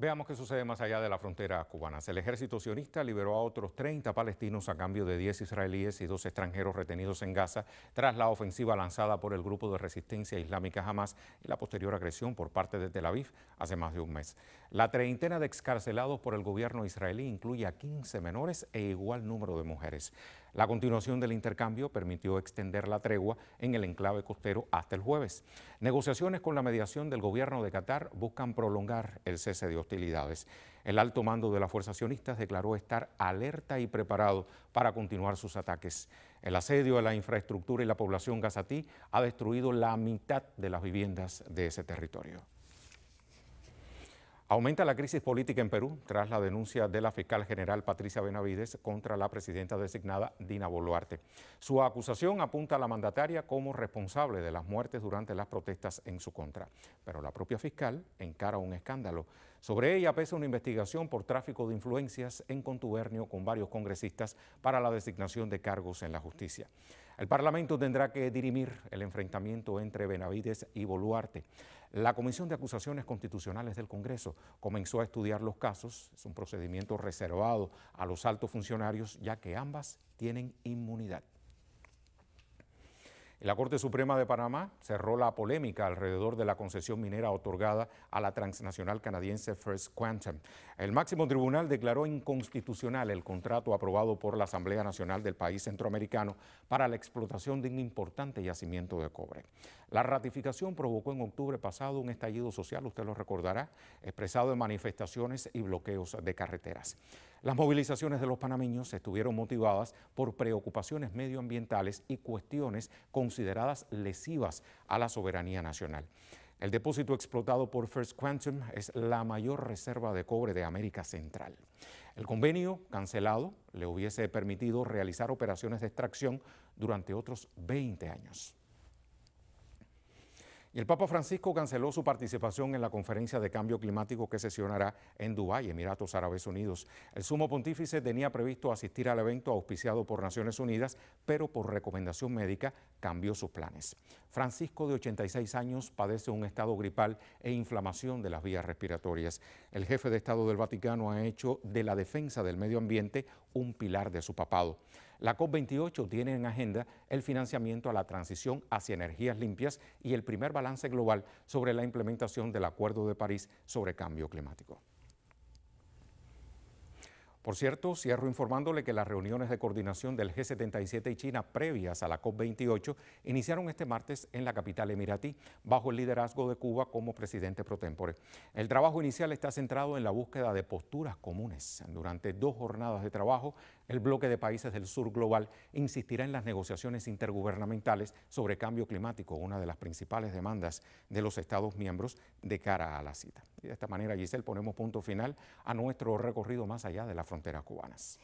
Veamos qué sucede más allá de la frontera cubana. El ejército sionista liberó a otros 30 palestinos a cambio de 10 israelíes y dos extranjeros retenidos en Gaza tras la ofensiva lanzada por el grupo de resistencia islámica Hamas y la posterior agresión por parte de Tel Aviv hace más de un mes. La treintena de excarcelados por el gobierno israelí incluye a 15 menores e igual número de mujeres. La continuación del intercambio permitió extender la tregua en el enclave costero hasta el jueves. Negociaciones con la mediación del gobierno de Qatar buscan prolongar el cese de hostilidades. El alto mando de las fuerzas sionistas declaró estar alerta y preparado para continuar sus ataques. El asedio a la infraestructura y la población gazatí ha destruido la mitad de las viviendas de ese territorio. Aumenta la crisis política en Perú tras la denuncia de la fiscal general Patricia Benavides contra la presidenta designada Dina Boluarte. Su acusación apunta a la mandataria como responsable de las muertes durante las protestas en su contra. Pero la propia fiscal encara un escándalo. Sobre ella pesa una investigación por tráfico de influencias en contubernio con varios congresistas para la designación de cargos en la justicia. El Parlamento tendrá que dirimir el enfrentamiento entre Benavides y Boluarte. La Comisión de Acusaciones Constitucionales del Congreso comenzó a estudiar los casos. Es un procedimiento reservado a los altos funcionarios, ya que ambas tienen inmunidad. La Corte Suprema de Panamá cerró la polémica alrededor de la concesión minera otorgada a la transnacional canadiense First Quantum. El máximo tribunal declaró inconstitucional el contrato aprobado por la Asamblea Nacional del país centroamericano para la explotación de un importante yacimiento de cobre. La ratificación provocó en octubre pasado un estallido social, usted lo recordará, expresado en manifestaciones y bloqueos de carreteras. Las movilizaciones de los panameños estuvieron motivadas por preocupaciones medioambientales y cuestiones consideradas lesivas a la soberanía nacional. El depósito explotado por First Quantum es la mayor reserva de cobre de América Central. El convenio cancelado le hubiese permitido realizar operaciones de extracción durante otros 20 años el Papa Francisco canceló su participación en la conferencia de cambio climático que sesionará en Dubái, Emiratos Árabes Unidos. El sumo pontífice tenía previsto asistir al evento auspiciado por Naciones Unidas, pero por recomendación médica cambió sus planes. Francisco, de 86 años, padece un estado gripal e inflamación de las vías respiratorias. El jefe de Estado del Vaticano ha hecho de la defensa del medio ambiente un pilar de su papado. La COP28 tiene en agenda el financiamiento a la transición hacia energías limpias y el primer balance global sobre la implementación del Acuerdo de París sobre Cambio Climático. Por cierto, cierro informándole que las reuniones de coordinación del G77 y China previas a la COP28 iniciaron este martes en la capital emiratí bajo el liderazgo de Cuba como presidente pro tempore. El trabajo inicial está centrado en la búsqueda de posturas comunes. Durante dos jornadas de trabajo, el bloque de países del sur global insistirá en las negociaciones intergubernamentales sobre cambio climático, una de las principales demandas de los Estados miembros de cara a la cita. de esta manera, Giselle, ponemos punto final a nuestro recorrido más allá de las fronteras cubanas.